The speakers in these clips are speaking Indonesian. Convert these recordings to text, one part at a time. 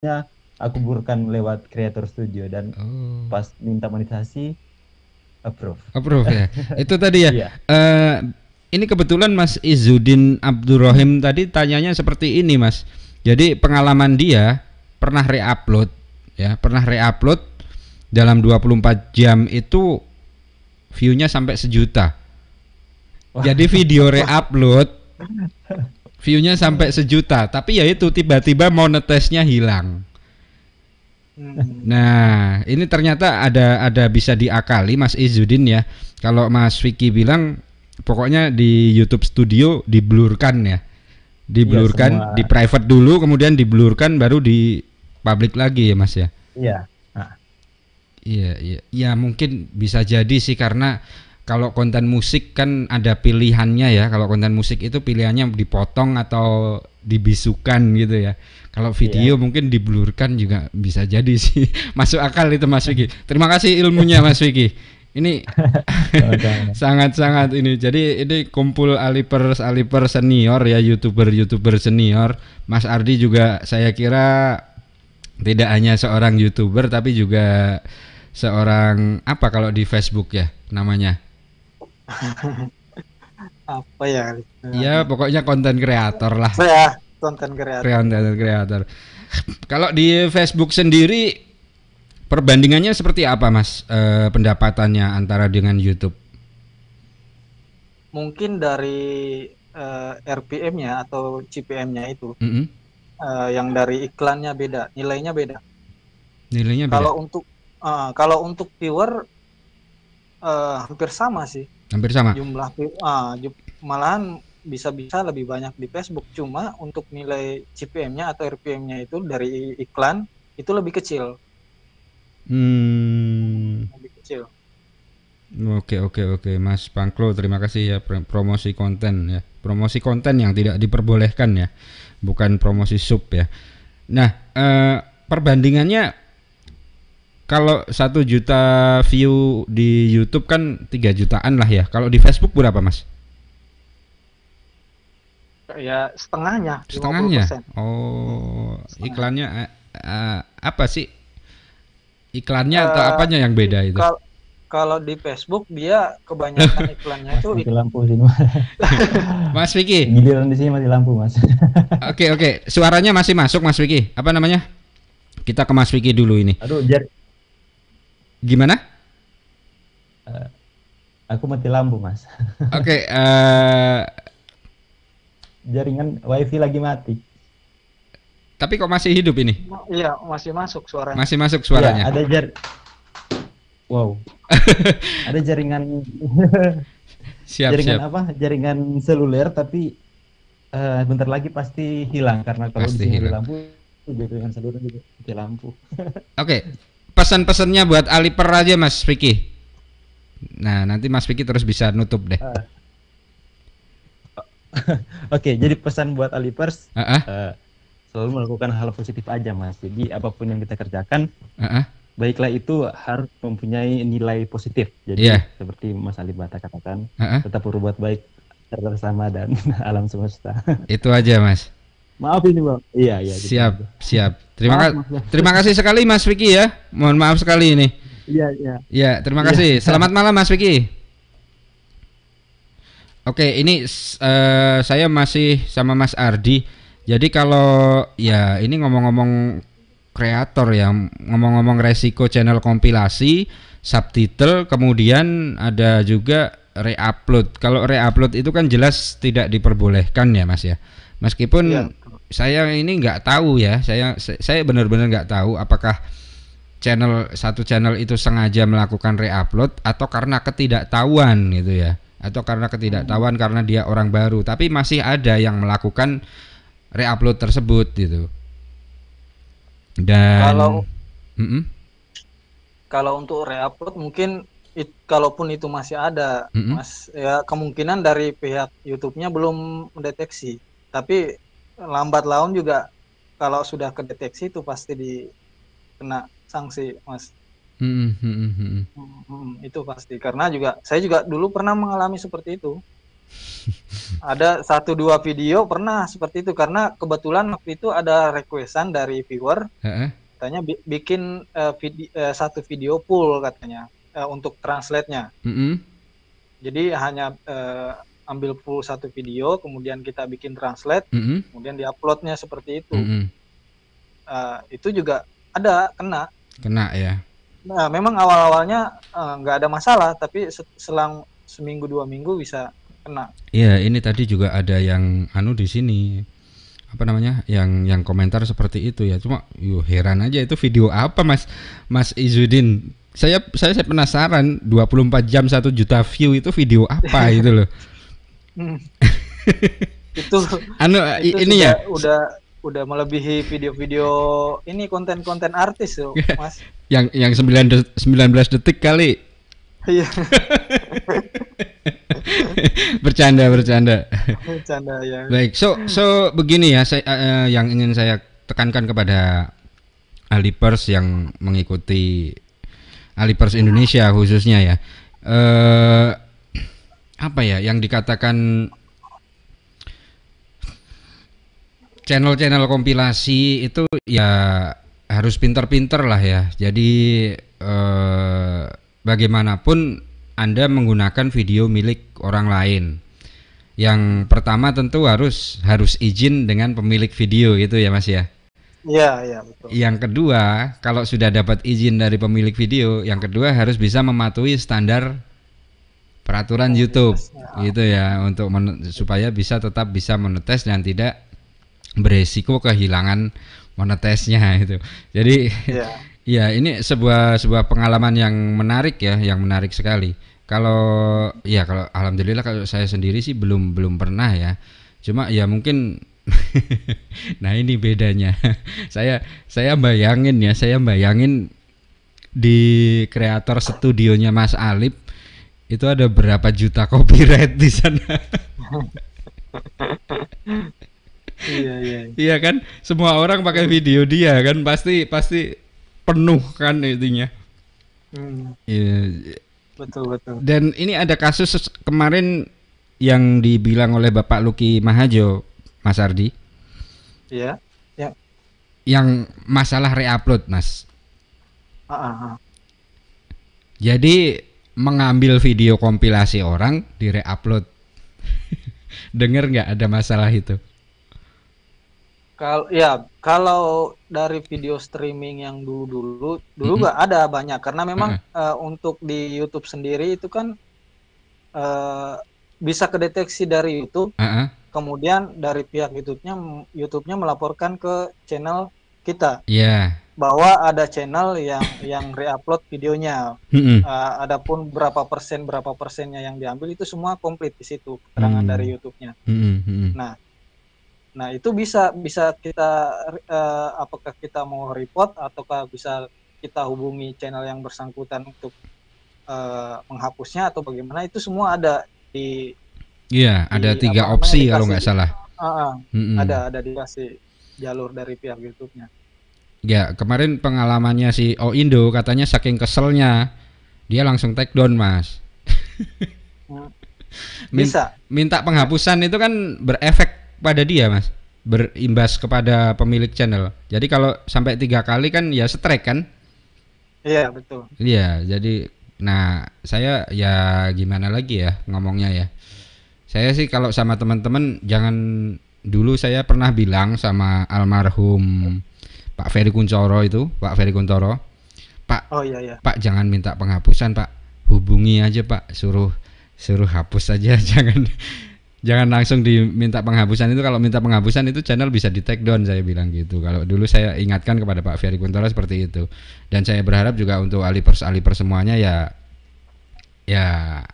akhirnya aku burkan lewat Creator Studio dan oh. pas minta monetisasi approve. Approve ya. Itu tadi ya. Yeah. Iya. Uh, ini kebetulan Mas Izudin Abdurrahim tadi tanyanya seperti ini Mas. Jadi pengalaman dia pernah reupload ya, pernah reupload dalam 24 jam itu view-nya sampai sejuta. Wah. Jadi video reupload Viewnya sampai sejuta, tapi ya itu tiba-tiba monetesnya hilang. Hmm. Nah, ini ternyata ada ada bisa diakali Mas Izudin ya. Kalau Mas Vicky bilang pokoknya di YouTube Studio diblurkan ya. Diblurkan, ya, di private dulu kemudian diblurkan baru di public lagi ya Mas ya. Iya. Iya, iya. Ya mungkin bisa jadi sih karena kalau konten musik kan ada pilihannya ya. Kalau konten musik itu pilihannya dipotong atau dibisukan gitu ya. Kalau video yeah. mungkin diblurkan juga bisa jadi sih. Masuk akal itu Mas Wiki. Terima kasih ilmunya Mas Wiki. Ini sangat-sangat ini. Jadi ini kumpul alipers aliper senior ya, YouTuber-YouTuber senior. Mas Ardi juga saya kira tidak hanya seorang YouTuber tapi juga seorang apa kalau di Facebook ya namanya apa ya? ya pokoknya konten kreator lah. ya konten kreator. Konten kreator. Kalau di Facebook sendiri perbandingannya seperti apa, Mas? E, pendapatannya antara dengan YouTube? Mungkin dari e, eh, RPM-nya atau CPM-nya itu. Mm -hmm. e, yang dari iklannya beda, nilainya beda. Nilainya beda. Kalau untuk uh, kalau untuk viewer uh, hampir sama sih. Hampir sama. Jumlah uh, malahan bisa-bisa lebih banyak di Facebook. Cuma untuk nilai CPM-nya atau RPM-nya itu dari iklan itu lebih kecil. Hmm. Lebih kecil. Oke oke oke Mas Pangklo terima kasih ya promosi konten ya promosi konten yang tidak diperbolehkan ya bukan promosi sub ya. Nah eh, perbandingannya kalau satu juta view di YouTube kan tiga jutaan lah ya. Kalau di Facebook berapa mas? Ya setengahnya. Setengahnya. 50%. Oh setengah. iklannya uh, apa sih? Iklannya uh, atau apanya yang beda itu? Kalau, kalau di Facebook dia kebanyakan iklannya itu masih lampu sini Mas Vicky. Giliran di sini masih lampu mas. Oke oke okay, okay. suaranya masih masuk Mas Vicky. Apa namanya? Kita ke Mas Vicky dulu ini. Aduh, jadi Gimana? Uh, aku mati lampu, Mas. Oke, okay, uh... Eh, jaringan WiFi lagi mati. Tapi kok masih hidup ini? iya, masih masuk suaranya. Masih masuk suaranya. Ya, ada jar Wow. ada jaringan siap, jaringan siap. apa? Jaringan seluler tapi uh, bentar lagi pasti hilang karena kalau pasti di lampu jaringan seluler juga mati lampu. Oke, okay pesan-pesannya buat Aliper aja Mas Vicky. Nah, nanti Mas Vicky terus bisa nutup deh. Uh. Oke, okay, jadi pesan buat Alipers uh -uh. Eh, uh, selalu melakukan hal positif aja, Mas. Jadi apapun yang kita kerjakan, uh -uh. baiklah itu harus mempunyai nilai positif. Jadi yeah. seperti Mas Ali Bata katakan, uh -uh. tetap berbuat baik bersama dan alam semesta. itu aja, Mas. Maaf ini, Bang. Iya, iya. Siap, gitu. siap. Terima kasih. Terima kasih sekali Mas Vicky ya. Mohon maaf sekali ini. Iya, iya. Iya, terima iya, kasih. Ya. Selamat malam Mas Vicky. Oke, ini uh, saya masih sama Mas Ardi. Jadi kalau ya ini ngomong-ngomong kreator ya, ngomong-ngomong resiko channel kompilasi, subtitle, kemudian ada juga re-upload. Kalau re-upload itu kan jelas tidak diperbolehkan ya, Mas ya. Meskipun ya saya ini nggak tahu ya saya saya benar-benar nggak tahu apakah channel satu channel itu sengaja melakukan reupload atau karena ketidaktahuan gitu ya atau karena ketidaktahuan hmm. karena dia orang baru tapi masih ada yang melakukan reupload tersebut gitu dan kalau mm -mm. kalau untuk reupload mungkin it, kalaupun itu masih ada mm -mm. mas ya kemungkinan dari pihak YouTube-nya belum mendeteksi tapi lambat laun juga kalau sudah kedeteksi itu pasti di kena sanksi mas hmm, hmm, hmm. Hmm, hmm. hmm itu pasti karena juga saya juga dulu pernah mengalami seperti itu ada satu dua video pernah seperti itu karena kebetulan waktu itu ada requestan dari viewer katanya bikin uh, eh, video, uh, satu video full katanya uh, untuk translate nya mm-hmm. Hmm. jadi hanya uh, ambil full satu video, kemudian kita bikin translate, mm -hmm. kemudian diuploadnya seperti itu. Mm -hmm. uh, itu juga ada kena. Kena ya. Nah, memang awal-awalnya ah, nggak uh, ada masalah, tapi selang seminggu dua minggu bisa kena. Iya, ini tadi juga ada yang anu di sini apa namanya yang yang komentar seperti itu ya cuma yuh heran aja itu video apa mas mas Izudin saya saya, saya penasaran 24 jam satu juta view itu video apa itu loh Hmm. itu anu itu ini ya udah udah melebihi video-video ini konten-konten artis loh, Mas. yang yang sembilan de 19 detik kali. Iya. bercanda bercanda. Bercanda ya. Baik, so so begini ya saya uh, yang ingin saya tekankan kepada Alipers yang mengikuti Alipers Indonesia khususnya ya. uh, apa ya yang dikatakan channel-channel kompilasi itu ya harus pinter-pinter lah ya. Jadi eh, bagaimanapun Anda menggunakan video milik orang lain. Yang pertama tentu harus harus izin dengan pemilik video gitu ya Mas ya. Iya, iya betul. Yang kedua, kalau sudah dapat izin dari pemilik video, yang kedua harus bisa mematuhi standar peraturan oh, YouTube iya, iya. gitu ya untuk men supaya bisa tetap bisa menetes dan tidak beresiko kehilangan monetesnya itu. Jadi ya. ya ini sebuah sebuah pengalaman yang menarik ya, yang menarik sekali. Kalau ya kalau alhamdulillah kalau saya sendiri sih belum belum pernah ya. Cuma ya mungkin nah ini bedanya. saya saya bayangin ya, saya bayangin di kreator studionya Mas Alip itu ada berapa juta copyright di sana iya iya iya kan semua orang pakai video dia kan pasti pasti penuh kan intinya hmm. yeah. betul betul dan ini ada kasus kemarin yang dibilang oleh Bapak Luki Mahajo Mas Ardi iya ya yang masalah reupload Mas uh ah, -huh. Ah, ah. jadi mengambil video kompilasi orang di reupload. Dengar nggak ada masalah itu? Kalau ya kalau dari video streaming yang dulu-dulu dulu nggak mm -hmm. ada banyak karena memang mm -hmm. uh, untuk di YouTube sendiri itu kan uh, bisa kedeteksi dari YouTube. Uh -huh. Kemudian dari pihak YouTube-nya YouTube-nya melaporkan ke channel kita. Iya. Yeah bahwa ada channel yang yang reupload videonya. uh, adapun berapa persen berapa persennya yang diambil itu semua komplit di situ keterangan hmm. dari YouTube-nya. Nah, nah itu bisa bisa kita uh, apakah kita mau report ataukah bisa kita hubungi channel yang bersangkutan untuk uh, menghapusnya atau bagaimana itu semua ada di Iya, ada di, tiga opsi kalau nggak salah. Uh, uh, mm -hmm. Ada ada dikasih jalur dari pihak YouTube-nya. Ya kemarin pengalamannya si O Indo katanya saking keselnya dia langsung take down mas. Bisa. Minta penghapusan itu kan berefek pada dia mas, berimbas kepada pemilik channel. Jadi kalau sampai tiga kali kan ya strike kan? Iya betul. Iya jadi nah saya ya gimana lagi ya ngomongnya ya. Saya sih kalau sama teman-teman jangan dulu saya pernah bilang sama almarhum Pak Ferry Kuncoro itu, Pak Ferry Kuncoro. Pak, oh, iya, iya. Pak jangan minta penghapusan Pak, hubungi aja Pak, suruh suruh hapus saja, jangan jangan langsung diminta penghapusan itu. Kalau minta penghapusan itu channel bisa di take down saya bilang gitu. Kalau dulu saya ingatkan kepada Pak Ferry Kuntoro seperti itu, dan saya berharap juga untuk ahli pers semuanya ya ya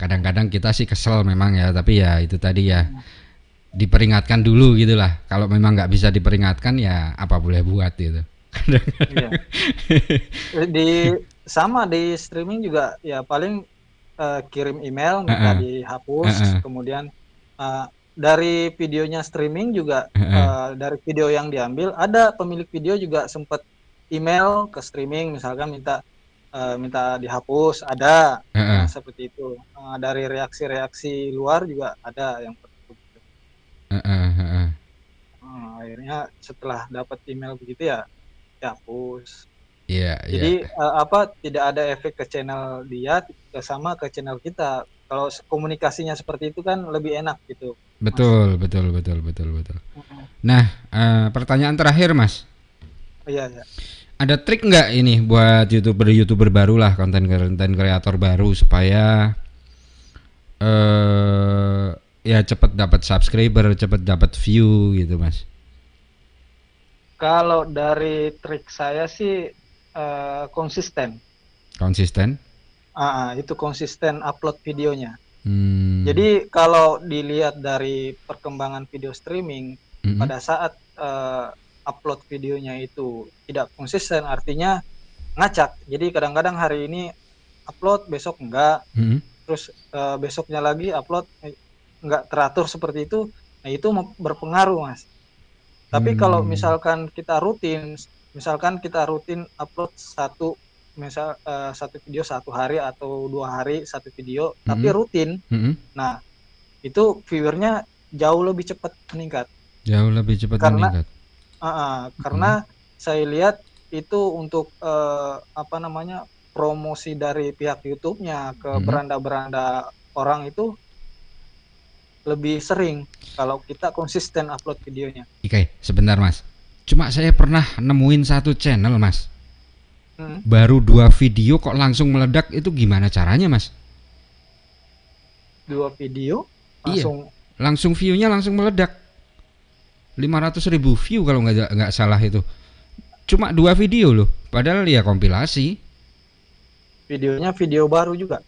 kadang-kadang kita sih kesel memang ya, tapi ya itu tadi ya diperingatkan dulu gitu lah kalau memang nggak bisa diperingatkan ya apa boleh buat gitu iya. di sama di streaming juga ya paling uh, kirim email minta uh -uh. dihapus uh -uh. kemudian uh, dari videonya streaming juga uh -uh. Uh, dari video yang diambil ada pemilik video juga sempat email ke streaming misalkan minta uh, minta dihapus ada uh -uh. Nah, seperti itu uh, dari reaksi-reaksi luar juga ada yang Uh, uh, uh, uh. akhirnya setelah dapat email begitu ya dihapus. Ya iya. Yeah, Jadi yeah. Uh, apa tidak ada efek ke channel dia eh, sama ke channel kita. Kalau komunikasinya seperti itu kan lebih enak gitu. Betul, mas. betul, betul, betul, betul. Hmm. Nah, uh, pertanyaan terakhir, Mas. Oh, iya, iya. Ada trik nggak ini buat youtuber-youtuber baru lah, konten-konten kreator baru supaya eh uh, ya cepat dapat subscriber, cepat dapat view gitu, Mas? Kalau dari trik saya sih uh, konsisten. Konsisten? Ah, uh, itu konsisten upload videonya. Hmm. Jadi kalau dilihat dari perkembangan video streaming mm -hmm. pada saat uh, upload videonya itu tidak konsisten, artinya ngacak. Jadi kadang-kadang hari ini upload, besok enggak, mm -hmm. terus uh, besoknya lagi upload, nggak teratur seperti itu nah itu berpengaruh mas tapi hmm. kalau misalkan kita rutin misalkan kita rutin upload satu misal uh, satu video satu hari atau dua hari satu video hmm tapi rutin hmm nah itu viewernya jauh lebih cepat meningkat jauh lebih cepat karena, meningkat uh, uh, hmm karena saya lihat itu untuk uh, apa namanya promosi dari pihak YouTube-nya ke beranda hmm. beranda-beranda orang itu lebih sering kalau kita konsisten upload videonya. Oke, sebentar mas. Cuma saya pernah nemuin satu channel mas, hmm? baru dua video kok langsung meledak itu gimana caranya mas? Dua video iya. langsung. Iya. Langsung viewnya langsung meledak. 500 ribu view kalau nggak nggak salah itu. Cuma dua video loh, padahal ya kompilasi. Videonya video baru juga.